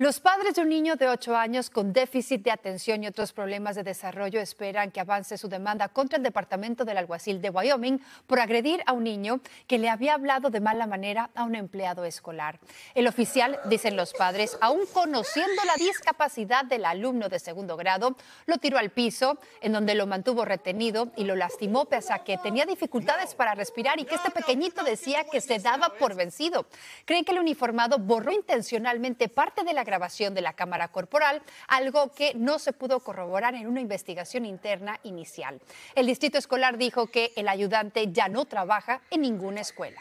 Los padres de un niño de 8 años con déficit de atención y otros problemas de desarrollo esperan que avance su demanda contra el Departamento del Alguacil de Wyoming por agredir a un niño que le había hablado de mala manera a un empleado escolar. El oficial, dicen los padres, aún conociendo la discapacidad del alumno de segundo grado, lo tiró al piso, en donde lo mantuvo retenido y lo lastimó pese a que tenía dificultades para respirar y que este pequeñito decía que se daba por vencido. Creen que el uniformado borró intencionalmente parte de la grabación de la cámara corporal, algo que no se pudo corroborar en una investigación interna inicial. El distrito escolar dijo que el ayudante ya no trabaja en ninguna escuela.